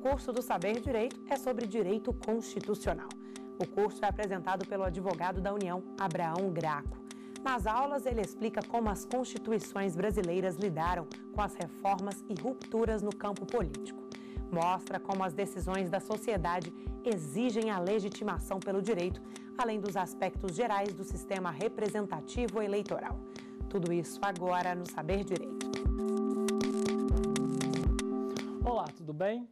curso do Saber Direito é sobre direito constitucional. O curso é apresentado pelo advogado da União, Abraão Graco. Nas aulas, ele explica como as constituições brasileiras lidaram com as reformas e rupturas no campo político. Mostra como as decisões da sociedade exigem a legitimação pelo direito, além dos aspectos gerais do sistema representativo eleitoral. Tudo isso agora no Saber Direito. Olá, tudo bem?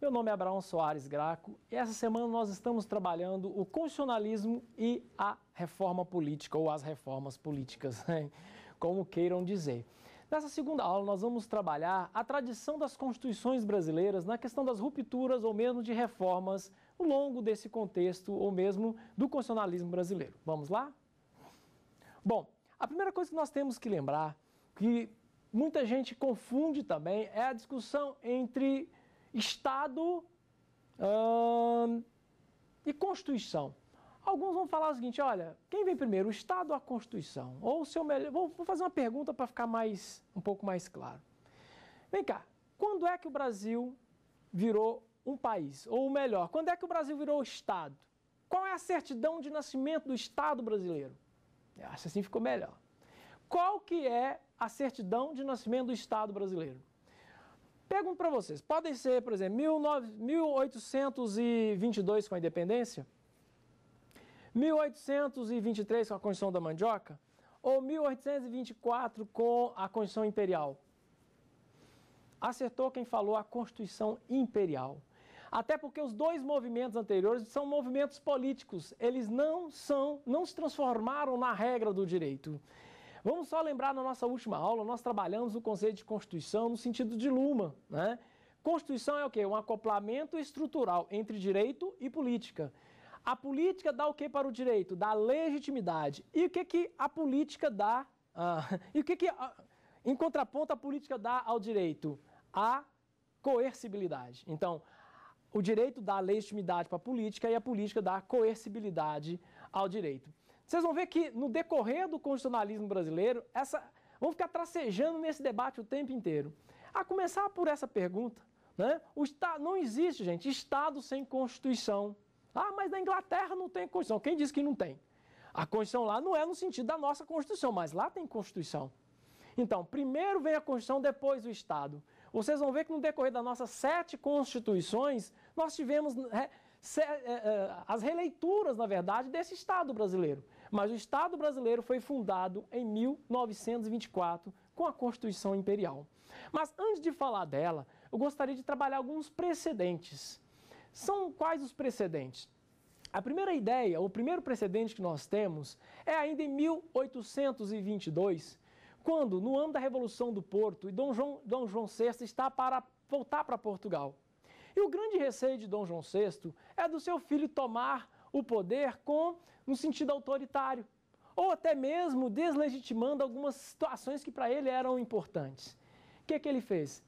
Meu nome é Abraão Soares Graco e essa semana nós estamos trabalhando o constitucionalismo e a reforma política, ou as reformas políticas, como queiram dizer. Nessa segunda aula, nós vamos trabalhar a tradição das constituições brasileiras na questão das rupturas ou mesmo de reformas ao longo desse contexto ou mesmo do constitucionalismo brasileiro. Vamos lá? Bom, a primeira coisa que nós temos que lembrar, que muita gente confunde também, é a discussão entre Estado hum, e Constituição. Alguns vão falar o seguinte: olha, quem vem primeiro, o Estado ou a Constituição? Ou seu melhor. Vou, vou fazer uma pergunta para ficar mais, um pouco mais claro. Vem cá, quando é que o Brasil virou um país? Ou melhor, quando é que o Brasil virou Estado? Qual é a certidão de nascimento do Estado brasileiro? Eu acho assim ficou melhor. Qual que é a certidão de nascimento do Estado brasileiro? Pergunto para vocês, podem ser, por exemplo, 1822 com a independência? 1823 com a Constituição da Mandioca? Ou 1824 com a Constituição Imperial? Acertou quem falou a Constituição Imperial. Até porque os dois movimentos anteriores são movimentos políticos, eles não são, não se transformaram na regra do direito. Vamos só lembrar na nossa última aula, nós trabalhamos o conceito de Constituição no sentido de Luma, né? Constituição é o quê? Um acoplamento estrutural entre direito e política. A política dá o que para o direito? Dá legitimidade. E o que, que a política dá? Ah, e o que, que ah, em contraponto, a política dá ao direito? A coercibilidade. Então, o direito dá legitimidade para a política e a política dá coercibilidade ao direito. Vocês vão ver que no decorrer do constitucionalismo brasileiro, essa vão ficar tracejando nesse debate o tempo inteiro. A começar por essa pergunta, né? O estado não existe, gente, estado sem constituição. Ah, mas na Inglaterra não tem constituição. Quem diz que não tem? A constituição lá não é no sentido da nossa constituição, mas lá tem constituição. Então, primeiro vem a constituição, depois o estado. Vocês vão ver que no decorrer das nossas sete constituições, nós tivemos né, é, é, é, as releituras, na verdade, desse Estado brasileiro. Mas o Estado brasileiro foi fundado em 1924 com a Constituição Imperial. Mas antes de falar dela, eu gostaria de trabalhar alguns precedentes. São quais os precedentes? A primeira ideia, o primeiro precedente que nós temos é ainda em 1822, quando, no ano da Revolução do Porto, Dom João, Dom João VI está para voltar para Portugal. E o grande receio de Dom João VI é do seu filho tomar o poder com no sentido autoritário, ou até mesmo deslegitimando algumas situações que para ele eram importantes. O que, é que ele fez?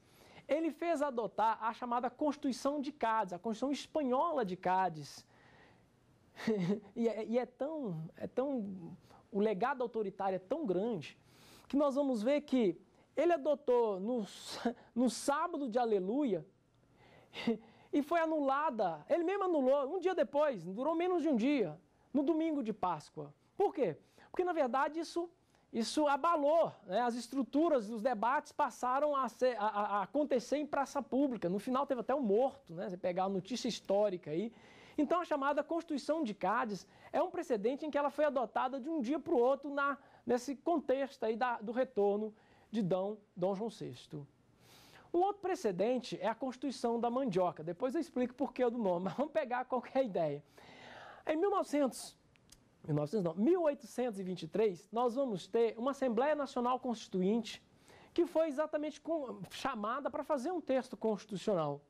Ele fez adotar a chamada Constituição de Cádiz, a Constituição Espanhola de Cádiz. e, é, e é, tão, é tão. O legado autoritário é tão grande que nós vamos ver que ele adotou no, no sábado de Aleluia e foi anulada. Ele mesmo anulou um dia depois, durou menos de um dia, no domingo de Páscoa. Por quê? Porque, na verdade, isso, isso abalou. Né? As estruturas, os debates passaram a, ser, a, a, acontecer em praça pública. No final teve até um morto, né? você pegar a notícia histórica aí. Então, a chamada Constituição de Cádiz é um precedente em que ela foi adotada de um dia para o outro na, nesse contexto aí da, do retorno de Dom, Dom João VI. Um outro precedente é a constituição da mandioca. Depois eu explico por que do nome, mas vamos pegar qualquer ideia. Em 1900, 1900 não, 1823, nós vamos ter uma Assembleia Nacional Constituinte que foi exatamente com, chamada para fazer um texto constitucional.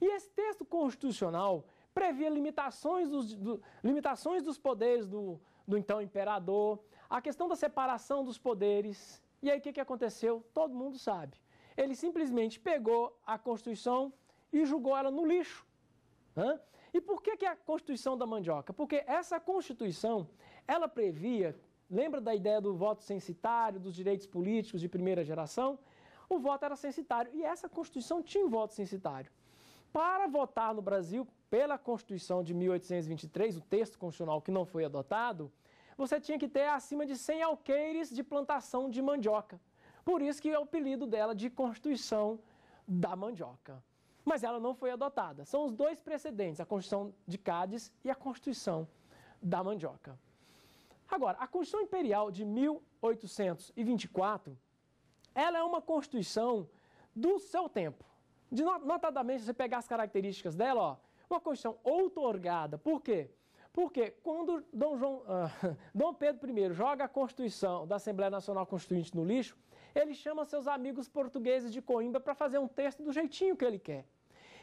E esse texto constitucional previa limitações dos, do, limitações dos poderes do, do então imperador, a questão da separação dos poderes. E aí o que, que aconteceu? Todo mundo sabe. Ele simplesmente pegou a Constituição e jogou ela no lixo. Hã? E por que, que é a Constituição da Mandioca? Porque essa Constituição, ela previa, lembra da ideia do voto censitário, dos direitos políticos de primeira geração? O voto era censitário e essa Constituição tinha um voto censitário. Para votar no Brasil pela Constituição de 1823, o texto constitucional que não foi adotado, você tinha que ter acima de 100 alqueires de plantação de mandioca. Por isso que é o apelido dela de Constituição da Mandioca. Mas ela não foi adotada. São os dois precedentes, a Constituição de Cádiz e a Constituição da Mandioca. Agora, a Constituição Imperial de 1824, ela é uma Constituição do seu tempo. De, notadamente, se você pegar as características dela, ó, uma Constituição outorgada. Por quê? Porque quando Dom, João, uh, Dom Pedro I joga a Constituição da Assembleia Nacional Constituinte no lixo, ele chama seus amigos portugueses de Coimbra para fazer um texto do jeitinho que ele quer.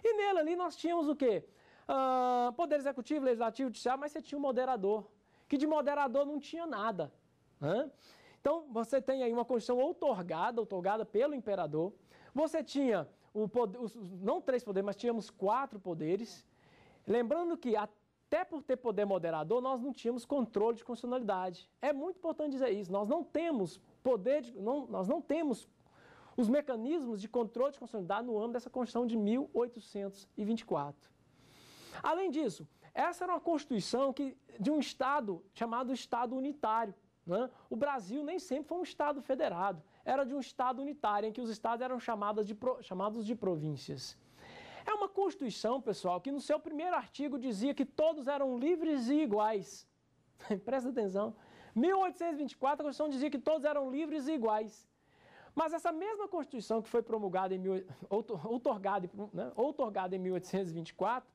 E nele ali nós tínhamos o quê? Ah, poder executivo, legislativo, judiciário, mas você tinha um moderador, que de moderador não tinha nada. Né? Então, você tem aí uma Constituição outorgada, outorgada pelo imperador. Você tinha, o poder, os, não três poderes, mas tínhamos quatro poderes. Lembrando que, até por ter poder moderador, nós não tínhamos controle de constitucionalidade. É muito importante dizer isso. Nós não temos poder de, não, nós não temos os mecanismos de controle de constitucionalidade no âmbito dessa Constituição de 1824. Além disso, essa era uma Constituição que, de um Estado chamado Estado Unitário. Né? O Brasil nem sempre foi um Estado federado, era de um Estado unitário, em que os Estados eram chamadas de, chamados de províncias. É uma Constituição, pessoal, que no seu primeiro artigo dizia que todos eram livres e iguais. Presta atenção. 1824, a Constituição dizia que todos eram livres e iguais. Mas essa mesma Constituição que foi promulgada em, outorgada, né, outorgada em 1824,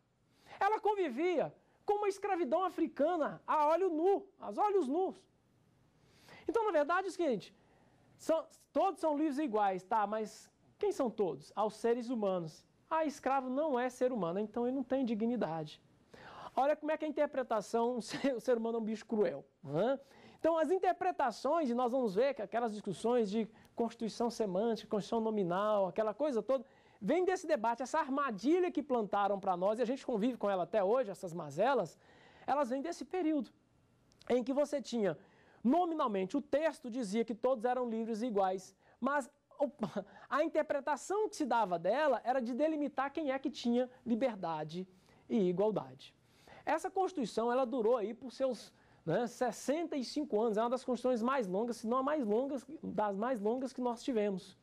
ela convivia com uma escravidão africana a óleo nu, aos olhos nus. Então, na verdade, é o seguinte, são, todos são livres e iguais, tá, mas quem são todos? Aos seres humanos. Ah, escravo não é ser humano, então ele não tem dignidade. Olha como é que a interpretação, o ser humano é um bicho cruel. Né? Então, as interpretações, nós vamos ver que aquelas discussões de constituição semântica, constituição nominal, aquela coisa toda, vem desse debate, essa armadilha que plantaram para nós, e a gente convive com ela até hoje, essas mazelas, elas vêm desse período em que você tinha, nominalmente, o texto dizia que todos eram livres e iguais, mas a interpretação que se dava dela era de delimitar quem é que tinha liberdade e igualdade. Essa Constituição, ela durou aí por seus né? 65 anos, é uma das construções mais longas, se não a mais longas, das mais longas que nós tivemos.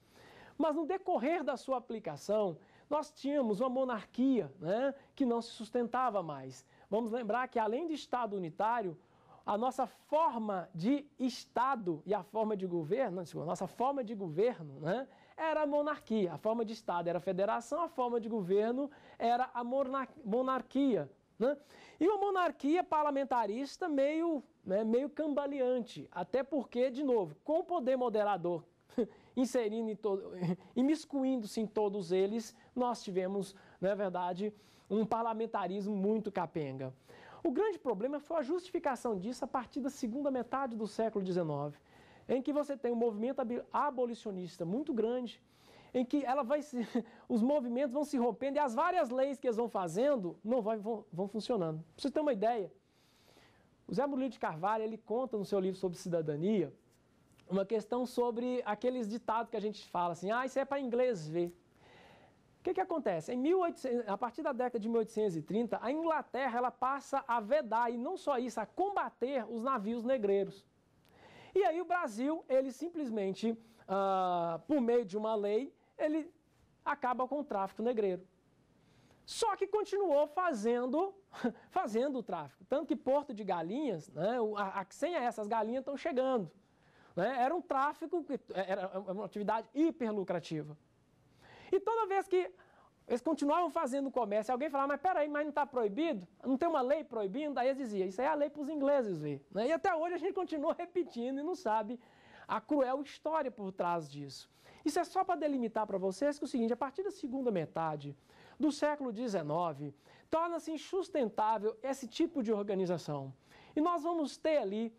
Mas no decorrer da sua aplicação, nós tínhamos uma monarquia né, que não se sustentava mais. Vamos lembrar que, além de Estado unitário, a nossa forma de Estado e a forma de governo, a nossa forma de governo né, era a monarquia, a forma de Estado era a federação, a forma de governo era a monarquia, né? E uma monarquia parlamentarista meio, né, meio cambaleante, até porque, de novo, com o poder moderador inserindo em todo, imiscuindo-se em todos eles, nós tivemos, na é verdade, um parlamentarismo muito capenga. O grande problema foi a justificação disso a partir da segunda metade do século XIX, em que você tem um movimento abolicionista muito grande, em que ela vai se, os movimentos vão se rompendo e as várias leis que eles vão fazendo não vai, vão, vão funcionando. Pra vocês terem uma ideia, o Zé Murilo de Carvalho ele conta no seu livro sobre cidadania uma questão sobre aqueles ditados que a gente fala assim, ah, isso é para inglês ver. O que, que acontece? Em 1800, a partir da década de 1830, a Inglaterra ela passa a vedar, e não só isso, a combater os navios negreiros. E aí o Brasil, ele simplesmente, ah, por meio de uma lei, ele acaba com o tráfico negreiro. Só que continuou fazendo, fazendo o tráfico. Tanto que Porto de Galinhas, né, a, a, sem essas galinhas estão chegando. Né? Era um tráfico, era é uma atividade hiperlucrativa. E toda vez que eles continuavam fazendo o comércio, alguém falava, mas peraí, mas não está proibido? Não tem uma lei proibindo? Aí eles diziam, isso é a lei para os ingleses ver. Né? E até hoje a gente continua repetindo e não sabe a cruel história por trás disso. Isso é só para delimitar para vocês que é o seguinte, a partir da segunda metade do século XIX, torna-se insustentável esse tipo de organização. E nós vamos ter ali,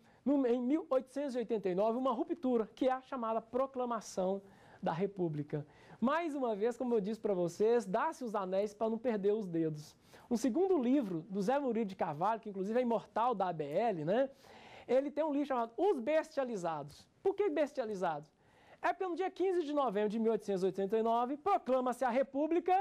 em 1889, uma ruptura, que é a chamada Proclamação da República. Mais uma vez, como eu disse para vocês, dá-se os anéis para não perder os dedos. Um segundo livro do Zé Murilo de Carvalho, que inclusive é imortal da ABL, né? ele tem um livro chamado Os Bestializados. Por que bestializados? é pelo dia 15 de novembro de 1889 proclama-se a República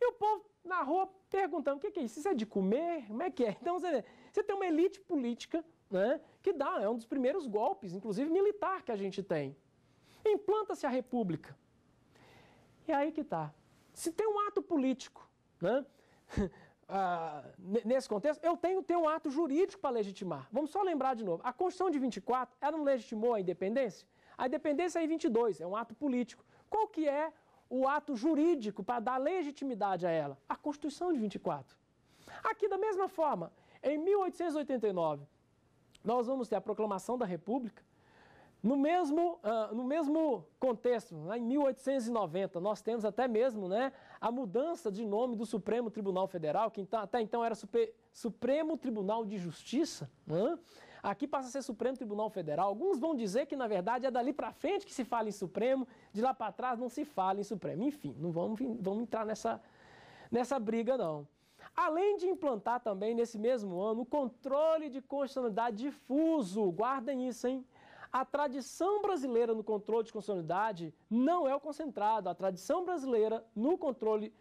e o povo na rua perguntando o que, é isso, isso é de comer? Como é que é? Então você, você tem uma elite política né, que dá, é um dos primeiros golpes, inclusive militar, que a gente tem. Implanta-se a República. E aí que tá. Se tem um ato político, né, ah, nesse contexto, eu tenho, que ter um ato jurídico para legitimar. Vamos só lembrar de novo. A Constituição de 24, ela não legitimou a independência? A independência é em 22, é um ato político. Qual que é o ato jurídico para dar legitimidade a ela? A Constituição de 24. Aqui, da mesma forma, em 1889, nós vamos ter a proclamação da República. No mesmo, uh, no mesmo contexto, né, em 1890, nós temos até mesmo né, a mudança de nome do Supremo Tribunal Federal, que então, até então era super, Supremo Tribunal de Justiça. Né? Aqui passa a ser Supremo Tribunal Federal. Alguns vão dizer que, na verdade, é dali para frente que se fala em Supremo, de lá para trás não se fala em Supremo. Enfim, não vamos, vamos entrar nessa, nessa briga, não. Além de implantar também, nesse mesmo ano, o controle de constitucionalidade difuso. Guardem isso, hein? A tradição brasileira no controle de constitucionalidade não é o concentrado. A tradição brasileira no controle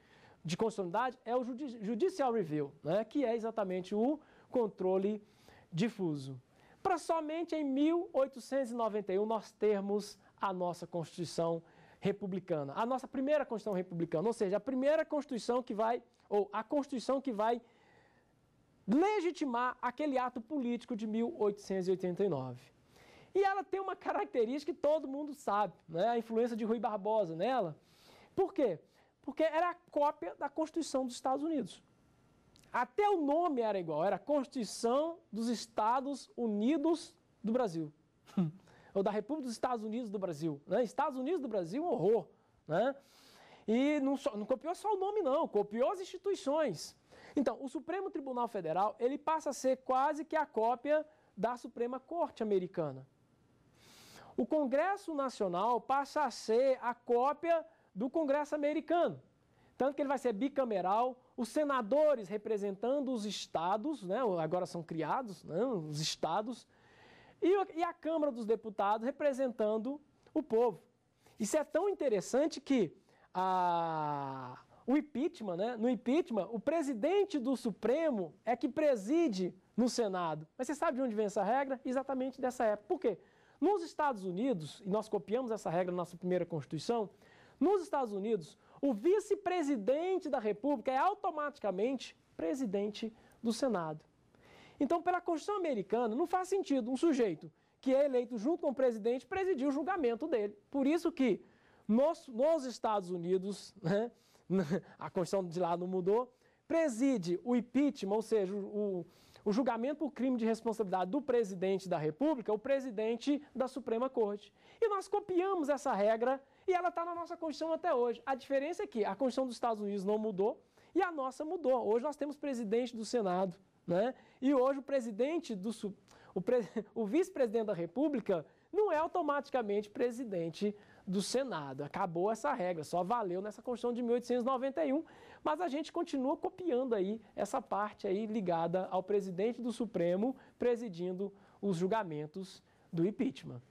de constitucionalidade é o judicial review, né? que é exatamente o controle difuso para somente em 1891 nós termos a nossa Constituição republicana, a nossa primeira Constituição republicana, ou seja, a primeira Constituição que vai, ou a Constituição que vai legitimar aquele ato político de 1889. E ela tem uma característica que todo mundo sabe, né? a influência de Rui Barbosa nela. Por quê? Porque era a cópia da Constituição dos Estados Unidos. Até o nome era igual, era Constituição dos Estados Unidos do Brasil. Ou da República dos Estados Unidos do Brasil. Né? Estados Unidos do Brasil, um horror. Né? E não, só, não copiou só o nome, não, copiou as instituições. Então, o Supremo Tribunal Federal, ele passa a ser quase que a cópia da Suprema Corte Americana. O Congresso Nacional passa a ser a cópia do Congresso Americano. Tanto que ele vai ser bicameral, os senadores representando os estados, né, agora são criados né, os estados, e, e a Câmara dos Deputados representando o povo. Isso é tão interessante que a, o impeachment, né, no impeachment, o presidente do Supremo é que preside no Senado. Mas você sabe de onde vem essa regra? Exatamente dessa época. Por quê? Nos Estados Unidos, e nós copiamos essa regra na nossa primeira Constituição, nos Estados Unidos, o vice-presidente da República é automaticamente presidente do Senado. Então, pela Constituição americana, não faz sentido um sujeito que é eleito junto com o presidente presidir o julgamento dele. Por isso que nos, nos Estados Unidos, né, a Constituição de lá não mudou, preside o impeachment, ou seja, o, o julgamento por crime de responsabilidade do presidente da República, o presidente da Suprema Corte. E nós copiamos essa regra e ela está na nossa Constituição até hoje. A diferença é que a Constituição dos Estados Unidos não mudou e a nossa mudou. Hoje nós temos presidente do Senado, né? E hoje o presidente do o, pre, o vice-presidente da República não é automaticamente presidente do Senado. Acabou essa regra, só valeu nessa Constituição de 1891, mas a gente continua copiando aí essa parte aí ligada ao presidente do Supremo presidindo os julgamentos do impeachment.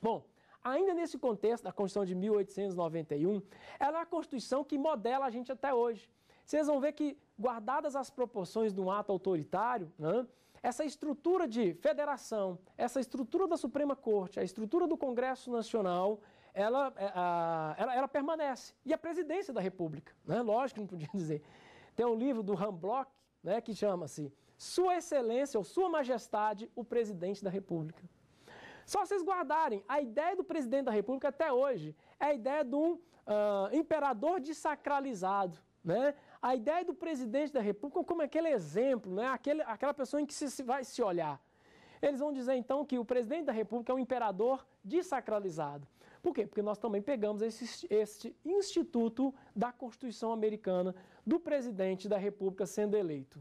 Bom, ainda nesse contexto da Constituição de 1891, ela é a Constituição que modela a gente até hoje. Vocês vão ver que, guardadas as proporções de um ato autoritário, né, essa estrutura de federação, essa estrutura da Suprema Corte, a estrutura do Congresso Nacional, ela, é, a, ela, ela, permanece. E a presidência da República, né? lógico que não podia dizer. Tem um livro do Han Bloch né, que chama-se Sua Excelência ou Sua Majestade, o Presidente da República. Só vocês guardarem, a ideia do presidente da República até hoje é a ideia de um uh, imperador desacralizado. Né? A ideia do presidente da República como aquele exemplo, né? aquele, aquela pessoa em que se, se vai se olhar. Eles vão dizer então que o presidente da República é um imperador desacralizado. Por quê? Porque nós também pegamos esse, este instituto da Constituição Americana do presidente da República sendo eleito.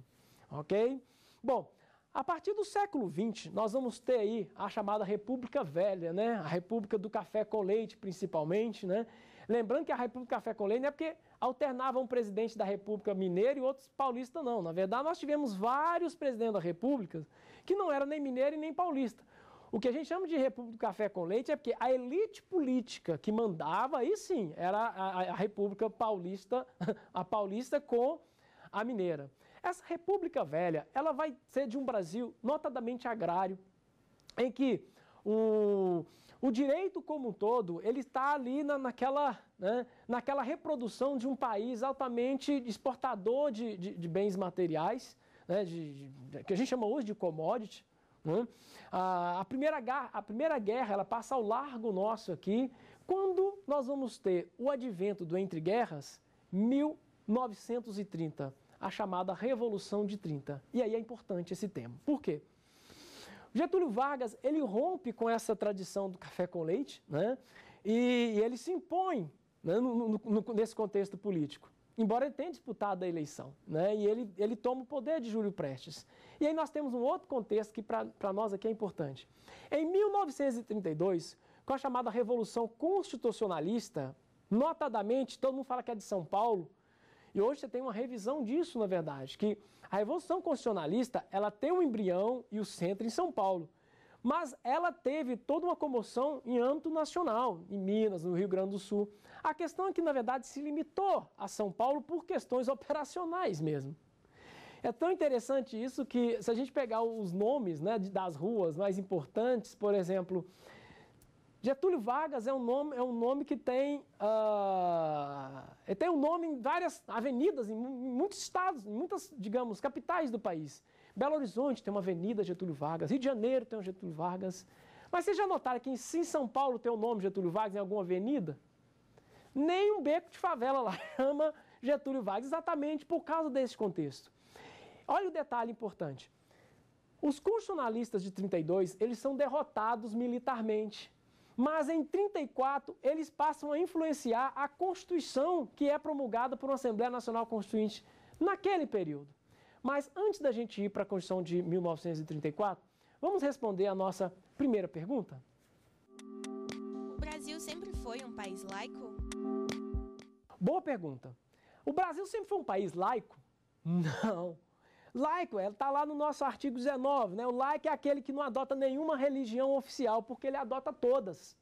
Ok? Bom, a partir do século XX, nós vamos ter aí a chamada República Velha, né? A República do Café com Leite, principalmente, né? Lembrando que a República do Café com Leite não é porque alternava um presidente da República Mineiro e outros paulista, não. Na verdade, nós tivemos vários presidentes da República que não eram nem mineiro e nem paulista. O que a gente chama de República do Café com Leite é porque a elite política que mandava, aí sim, era a, a República Paulista, a paulista com a mineira. Essa República Velha, ela vai ser de um Brasil notadamente agrário, em que o, o direito como um todo, ele está ali na, naquela, né, naquela reprodução de um país altamente exportador de, de, de bens materiais, né, de, de, que a gente chama hoje de commodity, né? a, a, primeira, a primeira guerra ela passa ao largo nosso aqui, quando nós vamos ter o advento do Entre Guerras, 1930 a chamada Revolução de 30. E aí é importante esse tema. Por quê? Getúlio Vargas, ele rompe com essa tradição do café com leite, né? E, e ele se impõe né, no, no, no, nesse contexto político. Embora ele tenha disputado a eleição, né? E ele, ele toma o poder de Júlio Prestes. E aí nós temos um outro contexto que para nós aqui é importante. Em 1932, com a chamada Revolução Constitucionalista, notadamente, todo mundo fala que é de São Paulo, e hoje você tem uma revisão disso, na verdade, que a Revolução Constitucionalista, ela tem um embrião e o centro em São Paulo. Mas ela teve toda uma comoção em âmbito nacional, em Minas, no Rio Grande do Sul. A questão é que, na verdade, se limitou a São Paulo por questões operacionais mesmo. É tão interessante isso que, se a gente pegar os nomes né, das ruas mais importantes, por exemplo, Getúlio Vargas é um nome, é um nome que tem. Uh, tem um nome em várias avenidas, em muitos estados, em muitas, digamos, capitais do país. Belo Horizonte tem uma avenida Getúlio Vargas, Rio de Janeiro tem um Getúlio Vargas. Mas vocês já notaram que em São Paulo tem o um nome Getúlio Vargas em alguma avenida? Nem um beco de favela lá chama Getúlio Vargas, exatamente por causa desse contexto. Olha o detalhe importante. Os constitucionalistas de 32, eles são derrotados militarmente. Mas em 34 eles passam a influenciar a Constituição que é promulgada por uma Assembleia Nacional Constituinte naquele período. Mas antes da gente ir para a Constituição de 1934, vamos responder a nossa primeira pergunta? O Brasil sempre foi um país laico? Boa pergunta. O Brasil sempre foi um país laico? Não. Laico, ele é, está lá no nosso artigo 19, né? O laico é aquele que não adota nenhuma religião oficial, porque ele adota todas.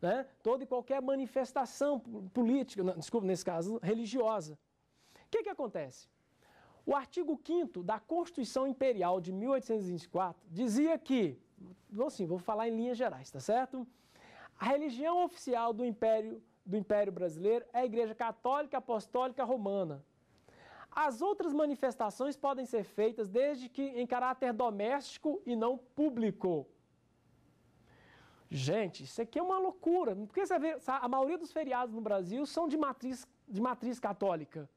Né? Toda e qualquer manifestação política, não, desculpa, nesse caso, religiosa. O que, que acontece? O artigo 5 da Constituição Imperial de 1824 dizia que, assim, vou falar em linhas gerais, tá certo? A religião oficial do Império, do Império Brasileiro é a Igreja Católica Apostólica Romana, as outras manifestações podem ser feitas desde que em caráter doméstico e não público. Gente, isso aqui é uma loucura. Porque você vê, a maioria dos feriados no Brasil são de matriz, de matriz católica.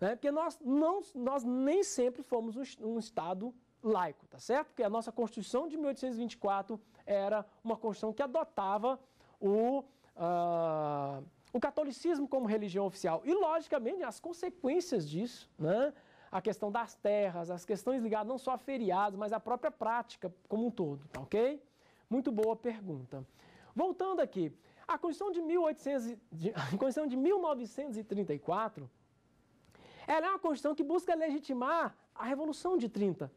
Né? Porque nós, não, nós nem sempre fomos um, um Estado laico, tá certo? Porque a nossa Constituição de 1824 era uma Constituição que adotava o. Uh, o catolicismo como religião oficial e, logicamente, as consequências disso, né? a questão das terras, as questões ligadas não só a feriados, mas à própria prática como um todo, tá ok? Muito boa pergunta. Voltando aqui, a Constituição de, 1800, a Constituição de 1934, ela é uma Constituição que busca legitimar a Revolução de 30.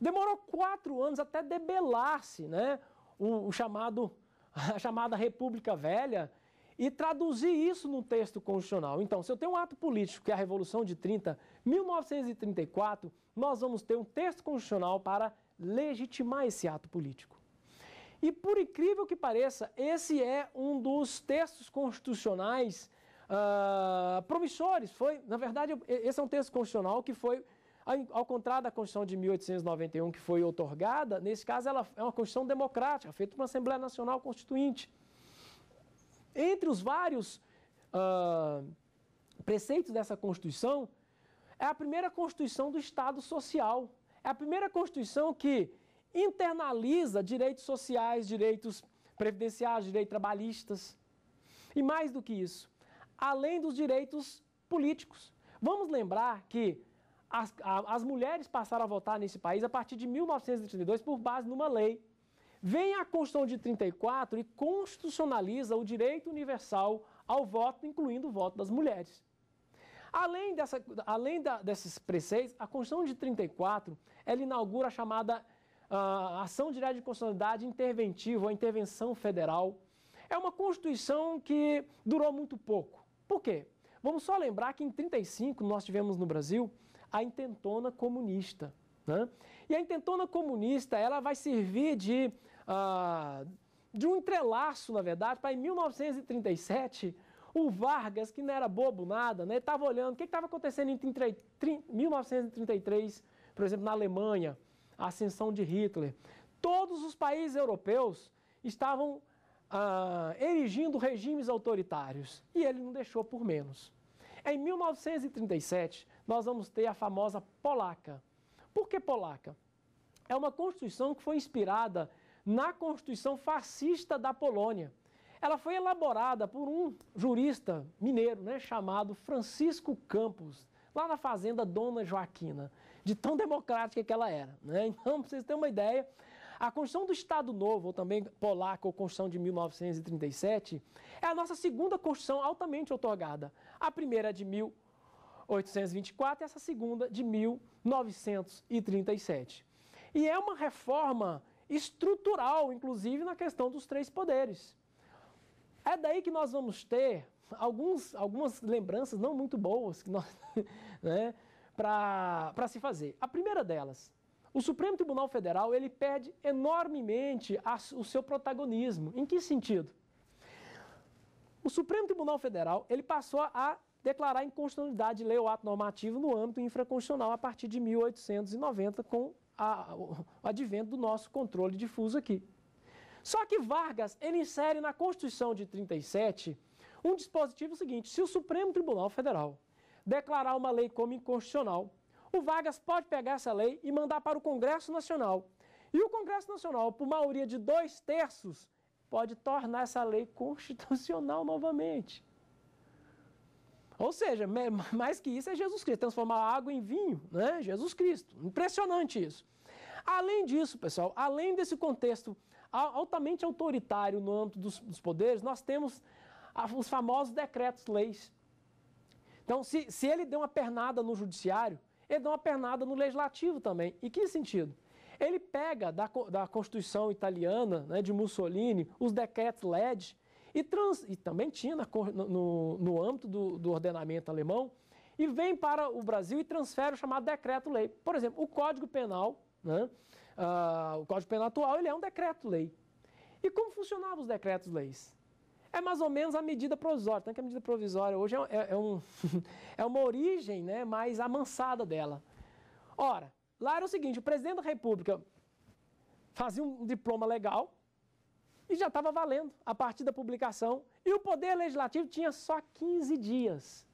Demorou quatro anos até debelar-se né, o, o chamado, a chamada República Velha, e traduzir isso num texto constitucional. Então, se eu tenho um ato político, que é a Revolução de 30, 1934, nós vamos ter um texto constitucional para legitimar esse ato político. E por incrível que pareça, esse é um dos textos constitucionais uh, promissores. Foi, na verdade, esse é um texto constitucional que foi, ao contrário da Constituição de 1891 que foi outorgada, nesse caso ela é uma Constituição democrática, feita por uma Assembleia Nacional Constituinte. Entre os vários uh, preceitos dessa Constituição, é a primeira Constituição do Estado Social. É a primeira Constituição que internaliza direitos sociais, direitos previdenciários, direitos trabalhistas. E mais do que isso, além dos direitos políticos. Vamos lembrar que as, a, as mulheres passaram a votar nesse país a partir de 1932 por base numa lei Vem a Constituição de 34 e constitucionaliza o direito universal ao voto, incluindo o voto das mulheres. Além, dessa, além da, desses preceitos, a Constituição de 34 ela inaugura a chamada uh, Ação Direta de Constitucionalidade Interventiva, ou Intervenção Federal. É uma Constituição que durou muito pouco. Por quê? Vamos só lembrar que em 35 nós tivemos no Brasil a intentona comunista. Né? E a intentona comunista ela vai servir de ah, de um entrelaço, na verdade, para em 1937, o Vargas, que não era bobo nada, né, estava olhando o que estava acontecendo em 30, 30, 1933, por exemplo, na Alemanha, a ascensão de Hitler. Todos os países europeus estavam ah, erigindo regimes autoritários e ele não deixou por menos. Em 1937, nós vamos ter a famosa polaca. Por que polaca? É uma constituição que foi inspirada na Constituição fascista da Polônia. Ela foi elaborada por um jurista mineiro né, chamado Francisco Campos, lá na fazenda Dona Joaquina, de tão democrática que ela era. Né? Então, para vocês terem uma ideia, a Constituição do Estado Novo, ou também polaca, ou Constituição de 1937, é a nossa segunda Constituição altamente otorgada. A primeira é de 1824 e essa segunda de 1937. E é uma reforma estrutural, inclusive na questão dos três poderes. É daí que nós vamos ter alguns, algumas lembranças não muito boas que nós, né, para se fazer. A primeira delas, o Supremo Tribunal Federal ele perde enormemente a, o seu protagonismo. Em que sentido? O Supremo Tribunal Federal ele passou a declarar inconstitucionalidade lei ou ato normativo no âmbito infraconstitucional a partir de 1890 com a, o advento do nosso controle difuso aqui. Só que Vargas, ele insere na Constituição de 37 um dispositivo seguinte: se o Supremo Tribunal Federal declarar uma lei como inconstitucional, o Vargas pode pegar essa lei e mandar para o Congresso Nacional. E o Congresso Nacional, por maioria de dois terços, pode tornar essa lei constitucional novamente. Ou seja, mais que isso é Jesus Cristo, transformar água em vinho, né? Jesus Cristo. Impressionante isso. Além disso, pessoal, além desse contexto altamente autoritário no âmbito dos, dos poderes, nós temos os famosos decretos-leis. Então, se, se ele deu uma pernada no judiciário, ele deu uma pernada no legislativo também. E que sentido? Ele pega da, da Constituição italiana, né, de Mussolini, os decretos-led, e, trans, e também tinha na, no, no âmbito do, do ordenamento alemão, e vem para o Brasil e transfere o chamado decreto-lei. Por exemplo, o Código Penal, né? Ah, o Código Penal atual, ele é um decreto-lei. E como funcionavam os decretos-leis? É mais ou menos a medida provisória, tanto que a medida provisória hoje é, é, é, um, é uma origem né, mais amansada dela. Ora, lá era o seguinte, o presidente da república fazia um diploma legal, e já estava valendo a partir da publicação. E o Poder Legislativo tinha só 15 dias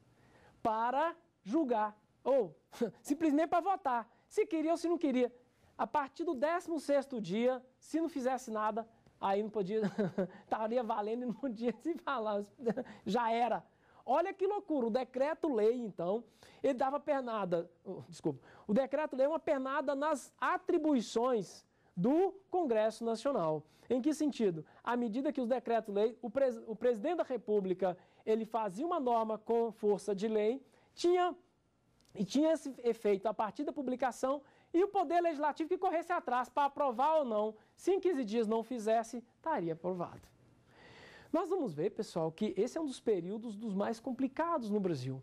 para julgar, ou simplesmente para votar, se queria ou se não queria. A partir do 16º dia, se não fizesse nada, aí não podia, estaria valendo e não podia se falar, já era. Olha que loucura, o decreto-lei, então, ele dava pernada, oh, desculpa, o decreto-lei é uma pernada nas atribuições do Congresso Nacional. Em que sentido? À medida que os decretos-lei, o, pres, o presidente da República, ele fazia uma norma com força de lei, tinha e tinha esse efeito a partir da publicação e o Poder Legislativo que corresse atrás para aprovar ou não. Se em 15 dias não fizesse, estaria aprovado. Nós vamos ver, pessoal, que esse é um dos períodos dos mais complicados no Brasil.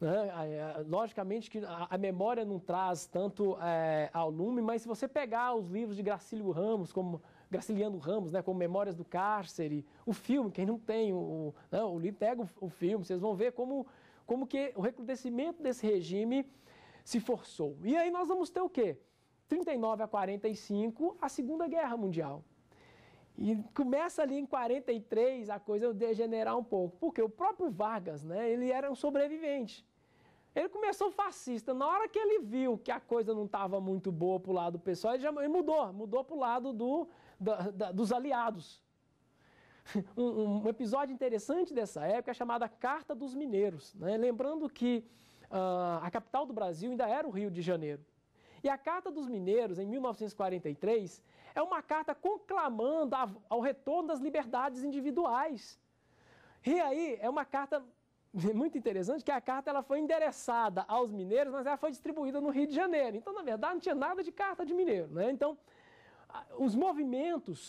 Né? Ah, é, logicamente que a memória não traz tanto é, ao lume, mas se você pegar os livros de Gracílio Ramos, como Graciliano Ramos, né, como Memórias do Cárcere, o filme, quem não tem o, não, né, o livro, pega o, o, filme, vocês vão ver como, como que o recrudescimento desse regime se forçou. E aí nós vamos ter o quê? 39 a 45, a Segunda Guerra Mundial. E começa ali em 43 a coisa degenerar um pouco, porque o próprio Vargas, né, ele era um sobrevivente. Ele começou fascista. Na hora que ele viu que a coisa não estava muito boa para o lado pessoal, ele, já, ele mudou, mudou para o lado do, da, da, dos aliados. Um, um, episódio interessante dessa época é chamada Carta dos Mineiros. Né? Lembrando que uh, a capital do Brasil ainda era o Rio de Janeiro. E a Carta dos Mineiros, em 1943, é uma carta conclamando ao retorno das liberdades individuais. E aí é uma carta muito interessante que a carta ela foi endereçada aos mineiros, mas ela foi distribuída no Rio de Janeiro. Então, na verdade, não tinha nada de carta de mineiro. Né? Então, os movimentos,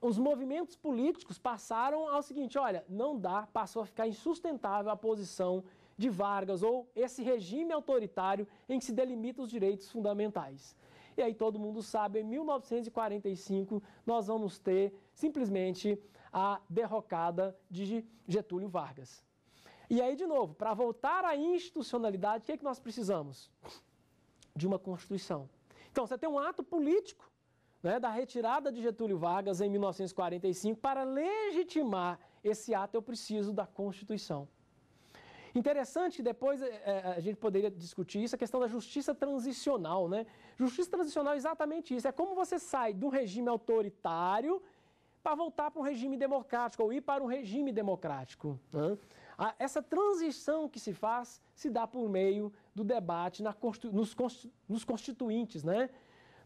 os movimentos políticos passaram ao seguinte: olha, não dá, passou a ficar insustentável a posição de Vargas ou esse regime autoritário em que se delimitam os direitos fundamentais. E aí todo mundo sabe, em 1945 nós vamos ter simplesmente a derrocada de Getúlio Vargas. E aí, de novo, para voltar à institucionalidade, o que, é que nós precisamos? De uma Constituição. Então, você tem um ato político né, da retirada de Getúlio Vargas em 1945. Para legitimar esse ato, eu preciso da Constituição. Interessante, depois é, é, a gente poderia discutir isso, a questão da justiça transicional, né? Justiça transicional é exatamente isso. É como você sai de um regime autoritário para voltar para um regime democrático, ou ir para um regime democrático. Né? Essa transição que se faz se dá por meio do debate na, nos, nos constituintes, né?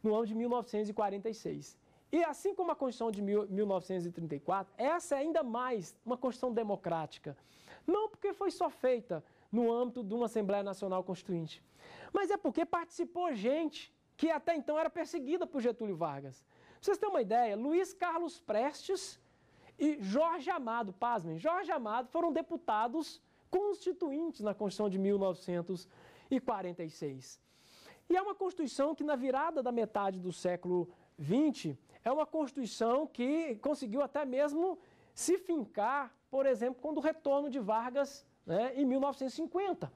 no ano de 1946. E assim como a Constituição de 1934, essa é ainda mais uma Constituição democrática. Não porque foi só feita no âmbito de uma Assembleia Nacional Constituinte, mas é porque participou gente que até então era perseguida por Getúlio Vargas. Pra vocês terem uma ideia, Luiz Carlos Prestes e Jorge Amado, pasmem, Jorge Amado foram deputados constituintes na Constituição de 1946. E é uma Constituição que, na virada da metade do século XX, é uma Constituição que conseguiu até mesmo se fincar por exemplo, quando o retorno de Vargas né, em 1950.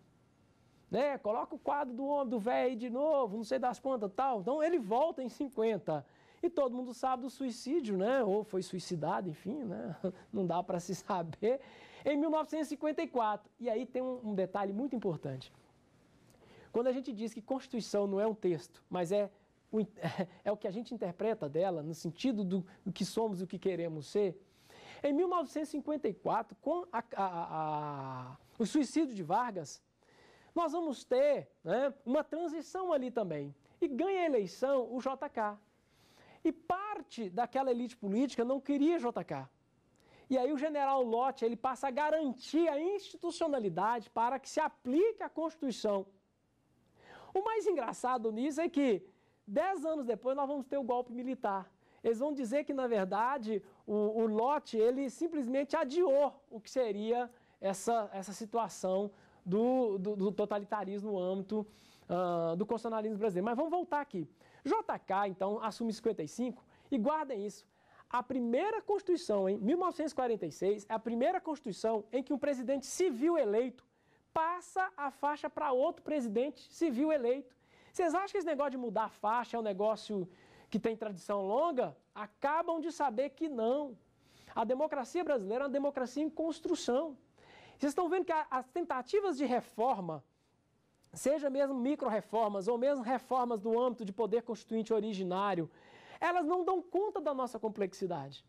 Né? Coloca o quadro do homem, do velho de novo, não sei das quantas tal. Então ele volta em 50. E todo mundo sabe do suicídio, né? Ou foi suicidado, enfim, né? Não dá para se saber. Em 1954. E aí tem um, detalhe muito importante. Quando a gente diz que Constituição não é um texto, mas é o, é o que a gente interpreta dela, no sentido do que somos e o que queremos ser, em 1954, com a, a, a, o suicídio de Vargas, nós vamos ter né, uma transição ali também. E ganha a eleição o JK. E parte daquela elite política não queria JK. E aí o general Lott ele passa a garantir a institucionalidade para que se aplique a Constituição. O mais engraçado nisso é que, dez anos depois, nós vamos ter o golpe militar eles vão dizer que, na verdade, o, o ele simplesmente adiou o que seria essa, essa situação do, do, do totalitarismo no âmbito uh, do constitucionalismo brasileiro. Mas vamos voltar aqui. JK, então, assume 55 e guardem isso. A primeira Constituição, em 1946, é a primeira Constituição em que um presidente civil eleito passa a faixa para outro presidente civil eleito. Vocês acham que esse negócio de mudar a faixa é um negócio que têm tradição longa acabam de saber que não. A democracia brasileira é uma democracia em construção. Vocês estão vendo que as tentativas de reforma, seja mesmo micro-reformas ou mesmo reformas do âmbito de poder constituinte originário, elas não dão conta da nossa complexidade.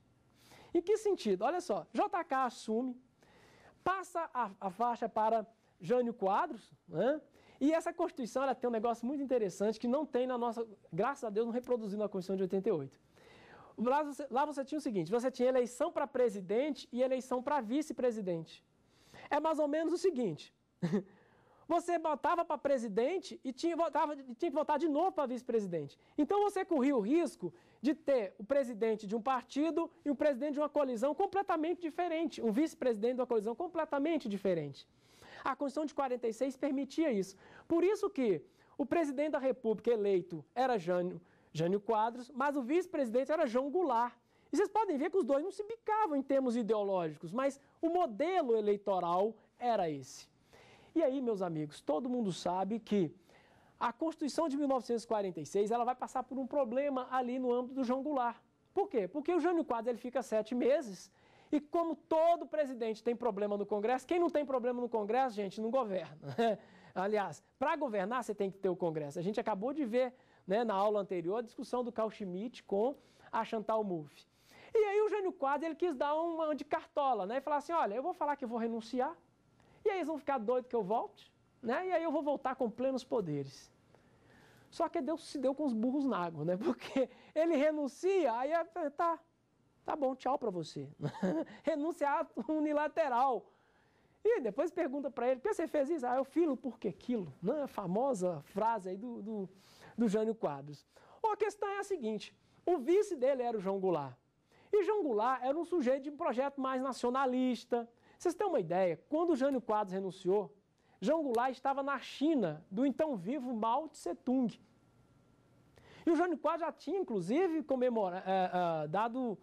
Em que sentido? Olha só, JK assume, passa a, a faixa para Jânio Quadros, né? E essa Constituição ela tem um negócio muito interessante que não tem na nossa, graças a Deus, não reproduziu na Constituição de 88. Lá você, lá você tinha o seguinte: você tinha eleição para presidente e eleição para vice-presidente. É mais ou menos o seguinte: você votava para presidente e tinha, votava, tinha que votar de novo para vice-presidente. Então você corria o risco de ter o presidente de um partido e o presidente de uma colisão completamente diferente, um vice-presidente de uma colisão completamente diferente. A Constituição de 46 permitia isso. Por isso que o presidente da República eleito era Jânio, Jânio Quadros, mas o vice-presidente era João Goulart. E vocês podem ver que os dois não se bicavam em termos ideológicos, mas o modelo eleitoral era esse. E aí, meus amigos, todo mundo sabe que a Constituição de 1946 ela vai passar por um problema ali no âmbito do João Goulart. Por quê? Porque o Jânio Quadros ele fica sete meses e como todo presidente tem problema no Congresso, quem não tem problema no Congresso, gente, não governa. Aliás, para governar você tem que ter o Congresso. A gente acabou de ver né, na aula anterior a discussão do Carl Schmitt com a Chantal Mouffe. E aí o Jânio Quadros ele quis dar uma de cartola, né? E falar assim, olha, eu vou falar que vou renunciar, e aí eles vão ficar doidos que eu volte, né? E aí eu vou voltar com plenos poderes. Só que Deus se deu com os burros na água, né? Porque ele renuncia, aí é, tá, Tá bom, tchau para você. Renúncia unilateral. E depois pergunta para ele, por que você fez isso? Ah, eu filo porque aquilo. Né? A famosa frase aí do, do, do Jânio Quadros. Ou a questão é a seguinte, o vice dele era o João Goulart. E João Goulart era um sujeito de um projeto mais nacionalista. Vocês têm uma ideia, quando o Jânio Quadros renunciou, João Goulart estava na China, do então vivo Mao Tse Tung. E o Jânio Quadros já tinha, inclusive, comemora, é, é, dado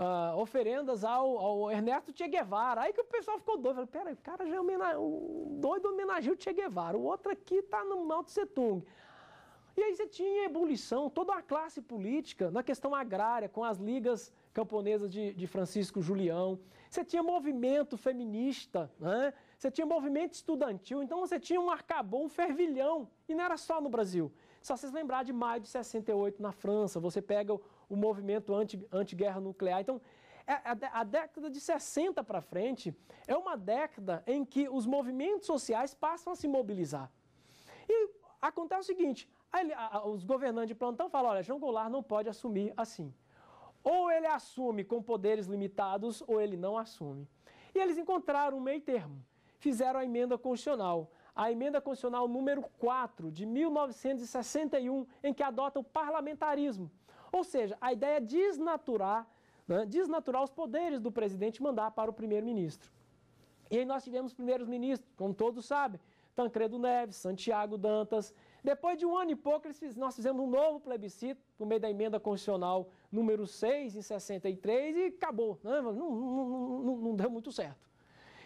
uh, oferendas ao, ao, Ernesto Che Guevara. Aí que o pessoal ficou doido. Falei, peraí, o cara já é um doido homenageou o Che Guevara, o outro aqui está no Mao Tse Tung. E aí você tinha ebulição, toda uma classe política na questão agrária, com as ligas camponesas de, de Francisco Julião. Você tinha movimento feminista, né? você tinha movimento estudantil, então você tinha um arcabouço, um fervilhão. E não era só no Brasil. Só vocês lembrar de maio de 68 na França, você pega o o movimento anti, anti-guerra nuclear. Então, é, é a, década de 60 para frente é uma década em que os movimentos sociais passam a se mobilizar. E acontece o seguinte: a, a, os governantes de plantão falam, olha, João Goulart não pode assumir assim. Ou ele assume com poderes limitados, ou ele não assume. E eles encontraram um meio termo. Fizeram a emenda constitucional, a emenda constitucional número 4 de 1961, em que adota o parlamentarismo. Ou seja, a ideia é desnaturar, né, desnaturar os poderes do presidente mandar para o primeiro-ministro. E aí nós tivemos primeiros ministros, como todos sabem, Tancredo Neves, Santiago Dantas. Depois de um ano e pouco, nós fizemos um novo plebiscito por meio da emenda constitucional número 6, em 63, e acabou. Né? Não, não, não, não deu muito certo.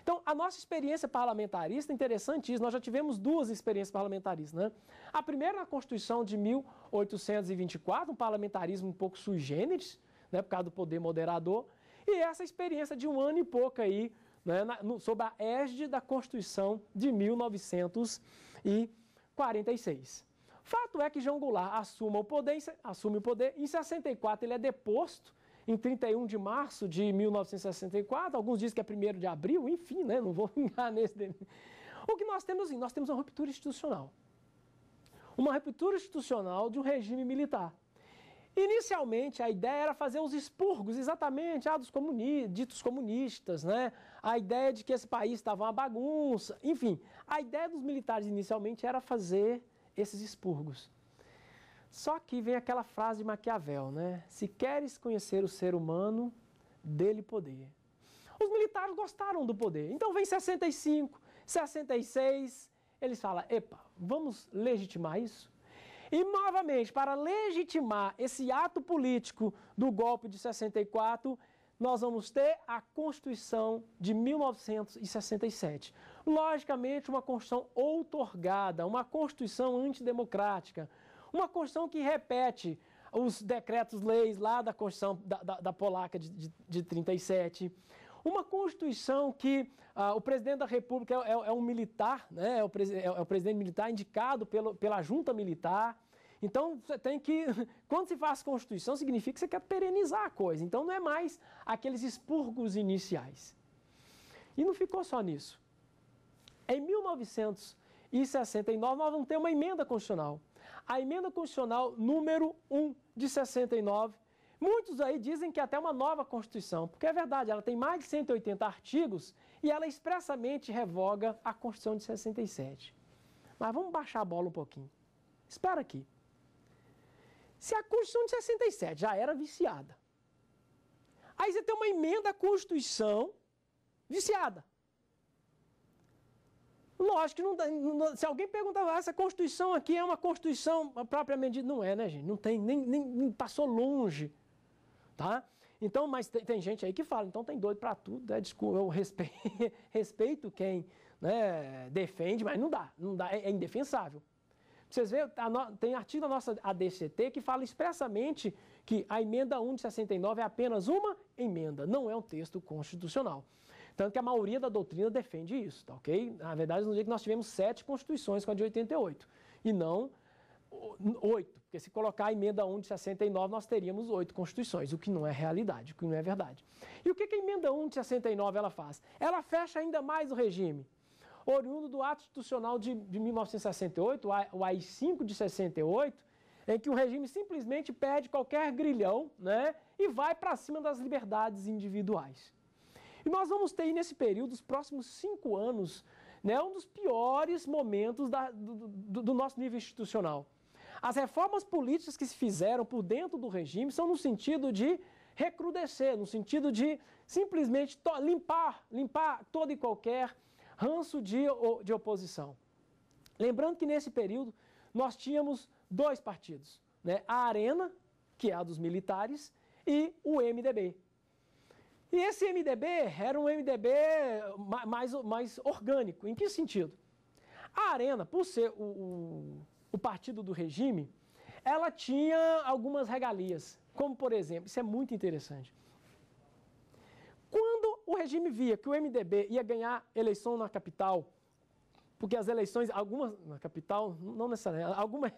Então, a nossa experiência parlamentarista é isso. Nós já tivemos duas experiências parlamentaristas. Né? A primeira na Constituição de 1824, um parlamentarismo um pouco sui generis, né, por causa do poder moderador, e essa experiência de um ano e pouco aí, né, na, no, sob a égide da Constituição de 1946. Fato é que João Goulart assume o poder, assume o poder em 64 ele é deposto em 31 de março de 1964, alguns dizem que é 1 de abril, enfim, né? não vou enganar nesse. O que nós temos assim, Nós temos uma ruptura institucional. Uma ruptura institucional de um regime militar. Inicialmente, a ideia era fazer os expurgos, exatamente, ah, dos comuni ditos comunistas, né? A ideia de que esse país estava uma bagunça, enfim. A ideia dos militares inicialmente era fazer esses expurgos. Só que vem aquela frase de Maquiavel, né? Se queres conhecer o ser humano, dele poder. Os militares gostaram do poder. Então vem 65, 66, eles falam: "Epa, vamos legitimar isso?" E novamente, para legitimar esse ato político do golpe de 64, nós vamos ter a Constituição de 1967. Logicamente, uma Constituição outorgada, uma Constituição antidemocrática uma Constituição que repete os decretos-leis lá da Constituição da, da, da Polaca de, de, de 37. Uma Constituição que ah, o presidente da República é, é, é um militar, né? É o, é, é, o, presidente militar indicado pelo, pela junta militar. Então, você tem que. Quando se faz Constituição, significa que você quer perenizar a coisa. Então, não é mais aqueles expurgos iniciais. E não ficou só nisso. Em 1969, nós vamos ter uma emenda constitucional a emenda constitucional número 1 de 69. Muitos aí dizem que é até uma nova Constituição, porque é verdade, ela tem mais de 180 artigos e ela expressamente revoga a Constituição de 67. Mas vamos baixar a bola um pouquinho. Espera aqui. Se a Constituição de 67 já era viciada, aí você tem uma emenda à Constituição viciada. Lógico que não, não se alguém perguntava ah, essa Constituição aqui é uma Constituição propriamente dita. Não é, né, gente? Não tem, nem, nem, nem passou longe. Tá? Então, mas tem, tem, gente aí que fala, então tem doido para tudo, né? Desculpa, eu respeito, respeito quem né, defende, mas não dá, não dá, é, é indefensável. Vocês veem, no, tem artigo da nossa ADCT que fala expressamente que a emenda 1 de 69 é apenas uma emenda, não é um texto constitucional. Tanto que a maioria da doutrina defende isso, tá ok? Na verdade, no dia que nós tivemos sete constituições com a de 88, e não oito, porque se colocar a emenda 1 de 69, nós teríamos oito constituições, o que não é realidade, o que não é verdade. E o que, a emenda 1 de 69 ela faz? Ela fecha ainda mais o regime. Oriundo do ato institucional de, de 1968, o AI-5 de 68, em que o regime simplesmente perde qualquer grilhão né, e vai para cima das liberdades individuais. E nós vamos ter nesse período, os próximos cinco anos, né, um dos piores momentos da, do, do, do nosso nível institucional. As reformas políticas que se fizeram por dentro do regime são no sentido de recrudescer, no sentido de simplesmente limpar, limpar todo e qualquer ranço de, de oposição. Lembrando que nesse período nós tínhamos dois partidos, né? a Arena, que é a dos militares, e o MDB, e esse MDB era um MDB mais, mais orgânico. Em que sentido? A Arena, por ser o, o, o partido do regime, ela tinha algumas regalias. Como, por exemplo, isso é muito interessante. Quando o regime via que o MDB ia ganhar eleição na capital, porque as eleições, algumas na capital, não necessariamente, algumas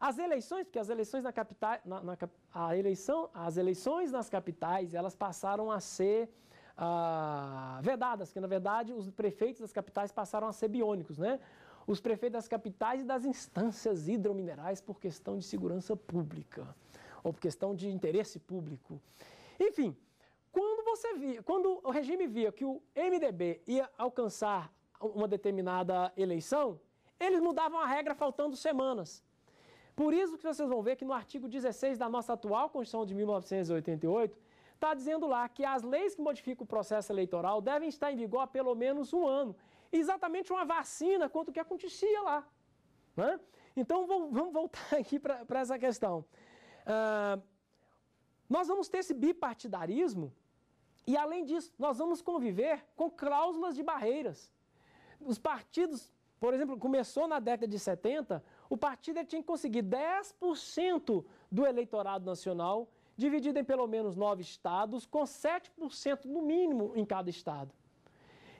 as eleições, porque as eleições na capital, na, na, a eleição, as eleições nas capitais, elas passaram a ser ah, vedadas, que na verdade os prefeitos das capitais passaram a ser biônicos, né? Os prefeitos das capitais e das instâncias hidrominerais por questão de segurança pública ou por questão de interesse público. Enfim, quando você via, quando o regime via que o MDB ia alcançar uma determinada eleição, eles mudavam a regra faltando semanas. Por isso que vocês vão ver que no artigo 16 da nossa atual Constituição de 1988, está dizendo lá que as leis que modificam o processo eleitoral devem estar em vigor há pelo menos um ano. Exatamente uma vacina quanto o que acontecia lá. Né? Então vamos voltar aqui para essa questão. Uh, nós vamos ter esse bipartidarismo e, além disso, nós vamos conviver com cláusulas de barreiras. Os partidos, por exemplo, começou na década de 70 o partido tinha que conseguir 10% do eleitorado nacional, dividido em pelo menos nove estados, com 7% no mínimo em cada estado.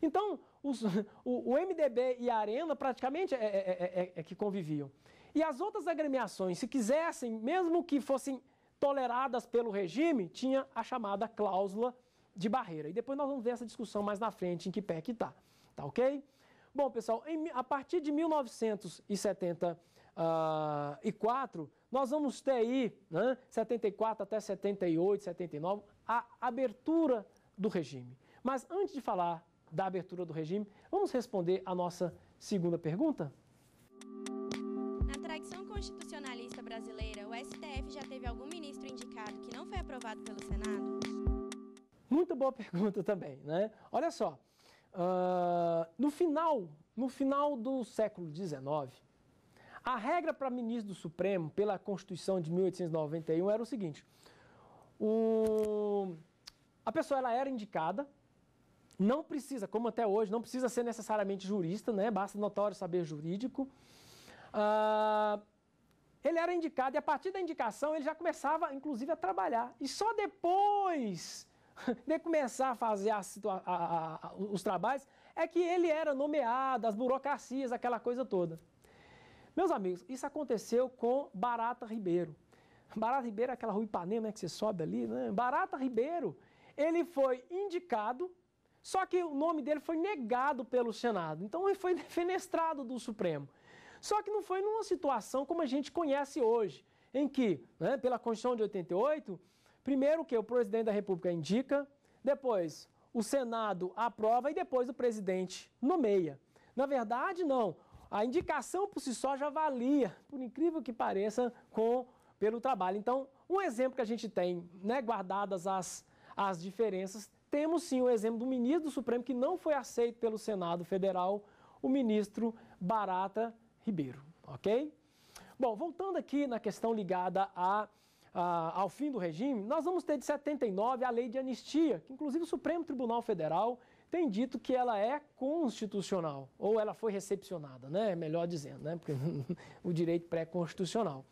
Então, os, o, o, MDB e a Arena praticamente é, é, é, é, é que conviviam. E as outras agremiações, se quisessem, mesmo que fossem toleradas pelo regime, tinha a chamada cláusula de barreira. E depois nós vamos ver essa discussão mais na frente em que pé que está. Tá ok? Bom, pessoal, em, a partir de 1970 uh, e 4, nós vamos ter aí, né, 74 até 78, 79, a abertura do regime. Mas antes de falar da abertura do regime, vamos responder a nossa segunda pergunta? Na tradição constitucionalista brasileira, o STF já teve algum ministro indicado que não foi aprovado pelo Senado? Muito boa pergunta também, né? Olha só, uh, no final, no final do século XIX, a regra para ministro do Supremo, pela Constituição de 1891, era o seguinte: o... a pessoa ela era indicada, não precisa, como até hoje, não precisa ser necessariamente jurista, né? basta notório saber jurídico. Ah, ele era indicado e a partir da indicação ele já começava, inclusive, a trabalhar. E só depois de começar a fazer a, a, a, os trabalhos é que ele era nomeado, as burocracias, aquela coisa toda. Meus amigos, isso aconteceu com Barata Ribeiro. Barata Ribeiro é aquela rua Ipanema né, que você sobe ali, né? Barata Ribeiro, ele foi indicado, só que o nome dele foi negado pelo Senado. Então ele foi defenestrado do Supremo. Só que não foi numa situação como a gente conhece hoje, em que, né, pela Constituição de 88, primeiro que o presidente da República indica, depois o Senado aprova e depois o presidente nomeia. Na verdade, não. A indicação por si só já valia, por incrível que pareça, com pelo trabalho. Então, um exemplo que a gente tem, né, guardadas as, as diferenças, temos sim o exemplo do ministro do Supremo que não foi aceito pelo Senado Federal, o ministro Barata Ribeiro, ok? Bom, voltando aqui na questão ligada a, a, ao fim do regime, nós vamos ter de 79 a lei de anistia, que inclusive o Supremo Tribunal Federal tem dito que ela é constitucional, ou ela foi recepcionada, né? melhor dizendo, né? Porque o direito pré-constitucional.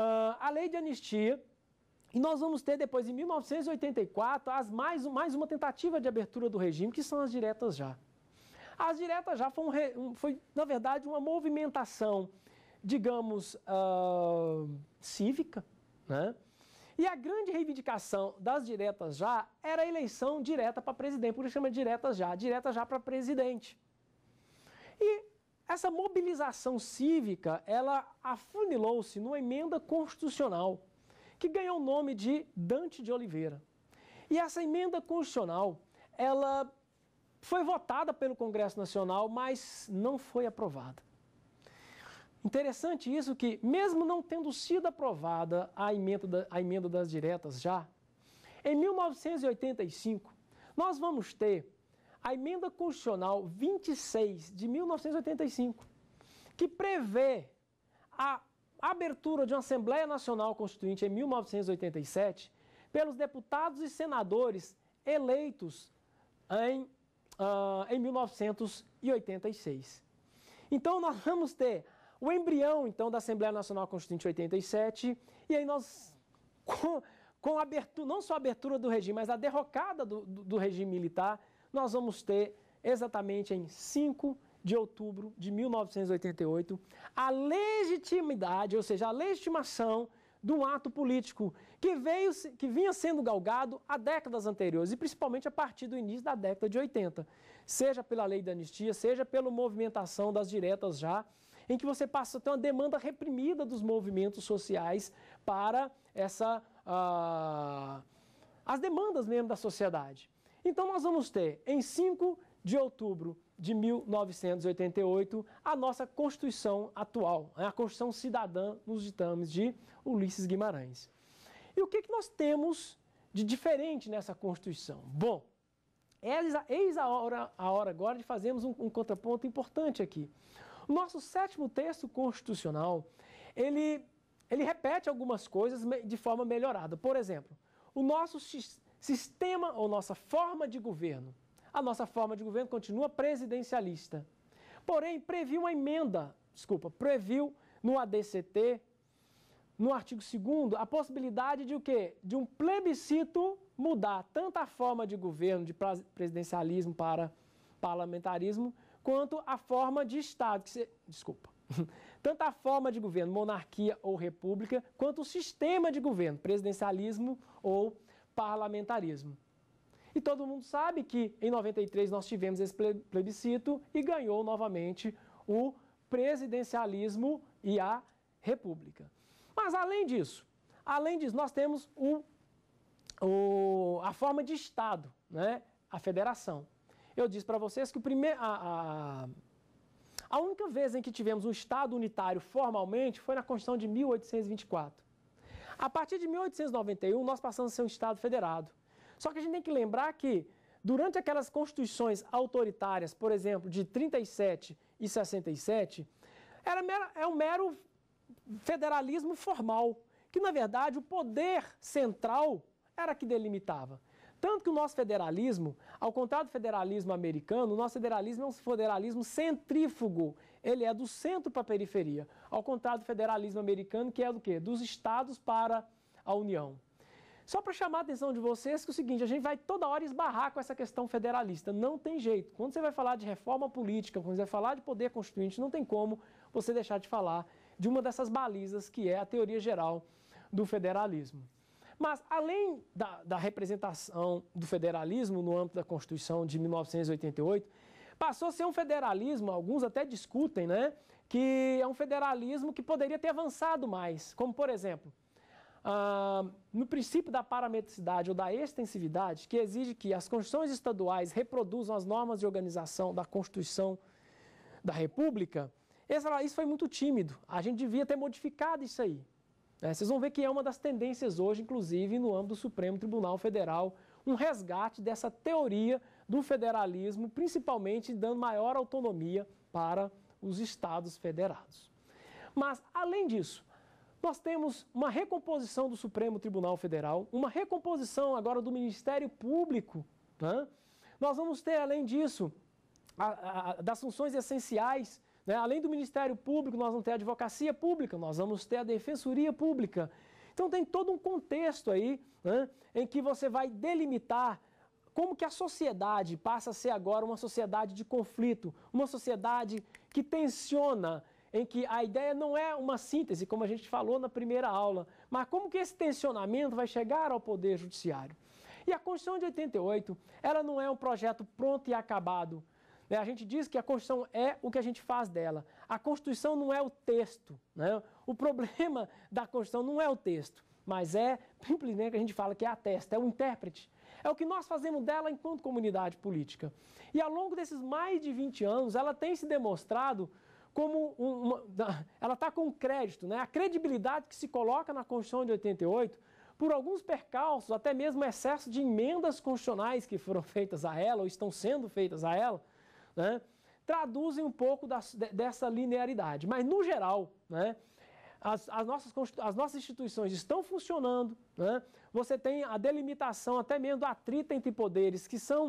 Uh, a lei de anistia, e nós vamos ter depois, em 1984, as mais, mais uma tentativa de abertura do regime, que são as diretas já. As diretas já foi, um, foi na verdade, uma movimentação, digamos, uh, cívica, né? E a grande reivindicação das diretas já era a eleição direta para presidente, por isso chama diretas já, direta já para presidente. E essa mobilização cívica, ela afunilou-se numa emenda constitucional, que ganhou o nome de Dante de Oliveira. E essa emenda constitucional, ela foi votada pelo Congresso Nacional, mas não foi aprovada. Interessante isso que, mesmo não tendo sido aprovada a emenda, da, a emenda das diretas já, em 1985, nós vamos ter a emenda constitucional 26 de 1985, que prevê a abertura de uma Assembleia Nacional Constituinte em 1987 pelos deputados e senadores eleitos em, uh, em 1986. Então, nós vamos ter o embrião, então, da Assembleia Nacional Constituinte de 87, e aí nós, com, com a abertura, não só a abertura do regime, mas a derrocada do, do, do regime militar, nós vamos ter exatamente em 5 de outubro de 1988 a legitimidade, ou seja, a legitimação de um ato político que, veio, que vinha sendo galgado há décadas anteriores, e principalmente a partir do início da década de 80, seja pela lei da anistia, seja pela movimentação das diretas já em que você passa a ter uma demanda reprimida dos movimentos sociais para essa uh, as demandas mesmo da sociedade. Então nós vamos ter em 5 de outubro de 1988 a nossa Constituição atual, né? a Constituição Cidadã nos ditames de Ulisses Guimarães. E o que, que nós temos de diferente nessa Constituição? Bom, eis a hora, a hora agora de fazermos um, um contraponto importante aqui. O nosso sétimo texto constitucional, ele, ele repete algumas coisas de forma melhorada. Por exemplo, o nosso sistema ou nossa forma de governo, a nossa forma de governo continua presidencialista. Porém, previu uma emenda, desculpa, previu no ADCT, no artigo 2 a possibilidade de o quê? De um plebiscito mudar tanto a forma de governo, de presidencialismo para parlamentarismo, quanto a forma de Estado, que se, desculpa, tanto a forma de governo, monarquia ou república, quanto o sistema de governo, presidencialismo ou parlamentarismo. E todo mundo sabe que em 93 nós tivemos esse plebiscito e ganhou novamente o presidencialismo e a república. Mas além disso, além disso, nós temos o, o a forma de Estado, né? a federação eu disse para vocês que o primeiro, a, a, a única vez em que tivemos um Estado unitário formalmente foi na Constituição de 1824. A partir de 1891, nós passamos a ser um Estado federado. Só que a gente tem que lembrar que, durante aquelas constituições autoritárias, por exemplo, de 37 e 67, era mero, é um mero federalismo formal, que, na verdade, o poder central era que delimitava. Tanto que o nosso federalismo, ao contrário do federalismo americano, o nosso federalismo é um federalismo centrífugo. Ele é do centro para a periferia. Ao contrário do federalismo americano, que é do quê? Dos estados para a União. Só para chamar a atenção de vocês que é o seguinte, a gente vai toda hora esbarrar com essa questão federalista, não tem jeito. Quando você vai falar de reforma política, quando você vai falar de poder constituinte, não tem como você deixar de falar de uma dessas balizas que é a teoria geral do federalismo. Mas, além da, da representação do federalismo no âmbito da Constituição de 1988, passou a ser um federalismo, alguns até discutem, né? Que é um federalismo que poderia ter avançado mais. Como, por exemplo, ah, no princípio da parametricidade ou da extensividade, que exige que as constituições estaduais reproduzam as normas de organização da Constituição da República, isso foi muito tímido. A gente devia ter modificado isso aí. É, vocês vão ver que é uma das tendências hoje, inclusive no âmbito do Supremo Tribunal Federal, um resgate dessa teoria do federalismo, principalmente dando maior autonomia para os estados federados. Mas, além disso, nós temos uma recomposição do Supremo Tribunal Federal, uma recomposição agora do Ministério Público. Né? Nós vamos ter, além disso, a, a, das funções essenciais né? Além do Ministério Público, nós vamos ter a Advocacia Pública, nós vamos ter a Defensoria Pública. Então tem todo um contexto aí né, em que você vai delimitar como que a sociedade passa a ser agora uma sociedade de conflito, uma sociedade que tensiona, em que a ideia não é uma síntese, como a gente falou na primeira aula, mas como que esse tensionamento vai chegar ao poder judiciário. E a Constituição de 88, ela não é um projeto pronto e acabado. É, a gente diz que a Constituição é o que a gente faz dela. A Constituição não é o texto. Né? O problema da Constituição não é o texto, mas é simplesmente né, que a gente fala que é a testa, é o intérprete. É o que nós fazemos dela enquanto comunidade política. E ao longo desses mais de 20 anos, ela tem se demonstrado como uma, ela está com crédito, né? A credibilidade que se coloca na Constituição de 88 por alguns percalços, até mesmo excesso de emendas constitucionais que foram feitas a ela ou estão sendo feitas a ela, né, traduzem um pouco dessa linearidade. Mas, no geral, né, as, as, nossas, as nossas instituições estão funcionando, né, você tem a delimitação até mesmo do atrito entre poderes que são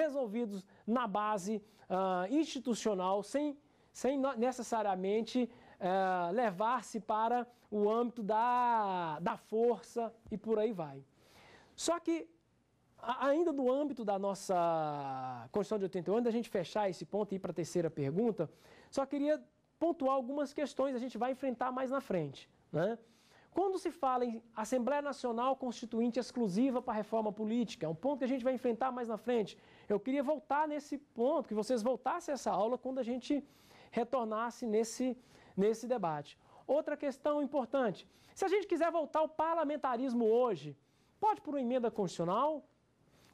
resolvidos na base uh, institucional, sem, sem necessariamente uh, levar-se para o âmbito da, da força e por aí vai. Só que ainda no âmbito da nossa Constituição de 88, antes da gente fechar esse ponto e ir para a terceira pergunta, só queria pontuar algumas questões que a gente vai enfrentar mais na frente. Né? Quando se fala em Assembleia Nacional Constituinte exclusiva para a reforma política, é um ponto que a gente vai enfrentar mais na frente. Eu queria voltar nesse ponto, que vocês voltassem essa aula quando a gente retornasse nesse, nesse debate. Outra questão importante: se a gente quiser voltar ao parlamentarismo hoje, pode por uma emenda constitucional,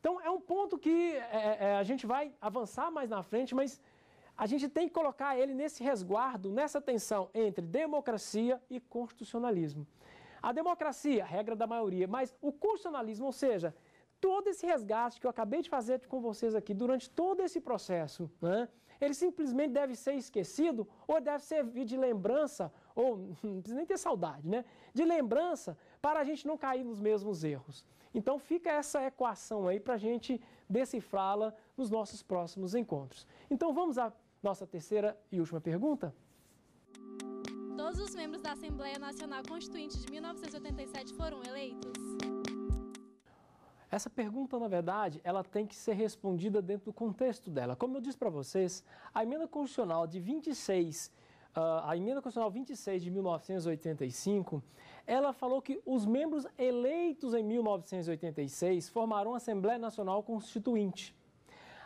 então é um ponto que é, é, a gente vai avançar mais na frente, mas a gente tem que colocar ele nesse resguardo, nessa tensão entre democracia e constitucionalismo. A democracia, regra da maioria, mas o constitucionalismo, ou seja, todo esse resgate que eu acabei de fazer com vocês aqui durante todo esse processo, né, ele simplesmente deve ser esquecido ou deve servir de lembrança, ou não precisa nem ter saudade, né? De lembrança para a gente não cair nos mesmos erros. Então fica essa equação aí para a gente decifrá-la nos nossos próximos encontros. Então vamos à nossa terceira e última pergunta. Todos os membros da Assembleia Nacional Constituinte de 1987 foram eleitos? Essa pergunta, na verdade, ela tem que ser respondida dentro do contexto dela. Como eu disse para vocês, a emenda constitucional de 26 ah, a emenda constitucional 26 de 1985, ela falou que os membros eleitos em 1986 formaram a Assembleia Nacional Constituinte.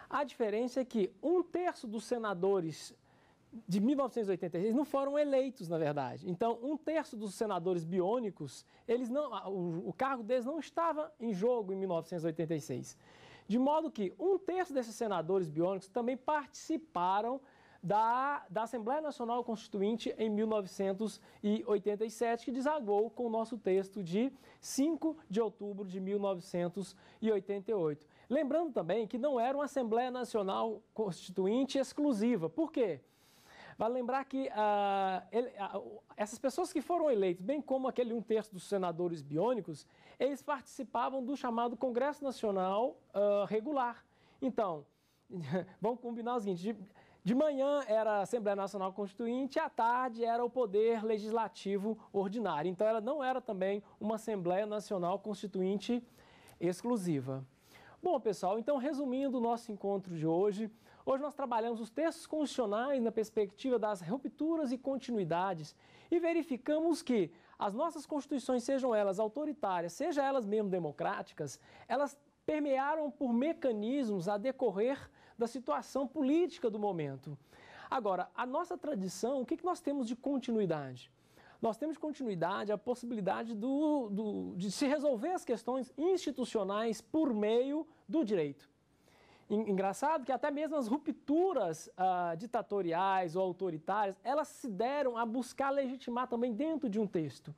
A diferença é que um terço dos senadores de 1986 não foram eleitos, na verdade. Então, um terço dos senadores biônicos, eles não, o, o cargo deles não estava em jogo em 1986. De modo que um terço desses senadores biônicos também participaram da, da Assembleia Nacional Constituinte em 1987, que desagou com o nosso texto de 5 de outubro de 1988. Lembrando também que não era uma Assembleia Nacional Constituinte exclusiva. Por quê? Vale lembrar que ah, ele, ah, essas pessoas que foram eleitas, bem como aquele um terço dos senadores biônicos, eles participavam do chamado Congresso Nacional ah, Regular. Então, vamos combinar o seguinte: de manhã era a Assembleia Nacional Constituinte e à tarde era o Poder Legislativo Ordinário. Então ela não era também uma Assembleia Nacional Constituinte exclusiva. Bom, pessoal, então resumindo o nosso encontro de hoje, hoje nós trabalhamos os textos constitucionais na perspectiva das rupturas e continuidades e verificamos que as nossas constituições, sejam elas autoritárias, sejam elas mesmo democráticas, elas permearam por mecanismos a decorrer da situação política do momento. Agora, a nossa tradição, o que, que nós temos de continuidade? Nós temos continuidade a possibilidade do, do, de se resolver as questões institucionais por meio do direito. Engraçado que até mesmo as rupturas ah, ditatoriais ou autoritárias, elas se deram a buscar legitimar também dentro de um texto.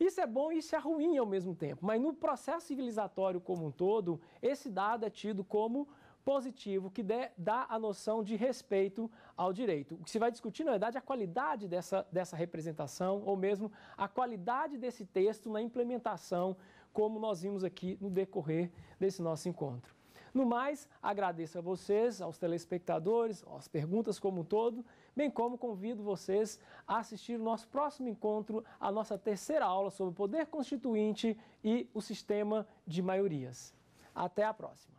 Isso é bom e isso é ruim ao mesmo tempo, mas no processo civilizatório como um todo, esse dado é tido como positivo que dê, dá a noção de respeito ao direito. O que se vai discutir, na verdade, é a qualidade dessa, dessa representação ou mesmo a qualidade desse texto na implementação, como nós vimos aqui no decorrer desse nosso encontro. No mais, agradeço a vocês, aos telespectadores, às perguntas como um todo, bem como convido vocês a assistir o nosso próximo encontro, a nossa terceira aula sobre o poder constituinte e o sistema de maiorias. Até a próxima!